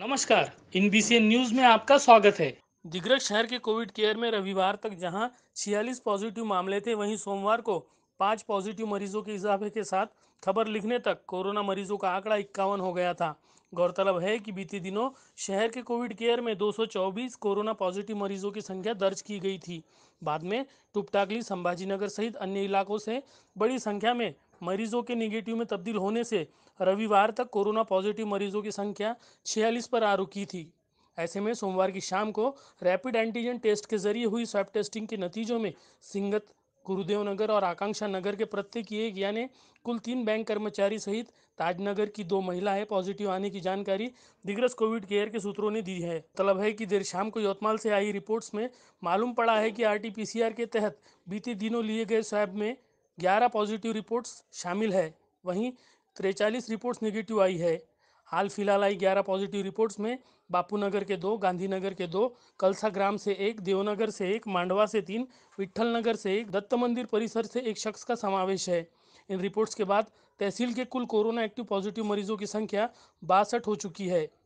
नमस्कार NBCN news में आपका स्वागत है दिग्रज शहर के कोविड केयर में रविवार तक जहां छियालीस पॉजिटिव मामले थे वहीं सोमवार को पांच पॉजिटिव मरीजों के इजाफे के साथ खबर लिखने तक कोरोना मरीजों का आंकड़ा इक्यावन हो गया था गौरतलब है कि बीते दिनों शहर के कोविड केयर में 224 कोरोना पॉजिटिव मरीजों की संख्या दर्ज की गई थी बाद में टुपटाकली संभाजीनगर सहित अन्य इलाकों से बड़ी संख्या में मरीजों के निगेटिव में तब्दील होने से रविवार तक कोरोना पॉजिटिव मरीजों की संख्या छियालीस पर आ रुकी थी ऐसे में सोमवार की शाम को रैपिड एंटीजन टेस्ट के जरिए हुई स्वैप टेस्टिंग के नतीजों में सिंगत गुरुदेव नगर और आकांक्षा नगर के प्रत्येक एक यानी कुल तीन बैंक कर्मचारी सहित ताजनगर की दो महिलाएं पॉजिटिव आने की जानकारी दिग्रस कोविड केयर के सूत्रों ने दी है तलब है कि देर शाम को यवतमाल से आई रिपोर्ट्स में मालूम पड़ा है कि आरटीपीसीआर के तहत बीते दिनों लिए गए स्वैब में 11 पॉजिटिव रिपोर्ट्स शामिल है वहीं तिरचालीस रिपोर्ट्स नेगेटिव आई है हाल फिलहाल आई 11 पॉजिटिव रिपोर्ट्स में बापूनगर के दो गांधीनगर के दो कलसा ग्राम से एक देवनगर से एक मांडवा से तीन विट्ठल नगर से एक दत्त मंदिर परिसर से एक शख्स का समावेश है इन रिपोर्ट्स के बाद तहसील के कुल कोरोना एक्टिव पॉजिटिव मरीजों की संख्या बासठ हो चुकी है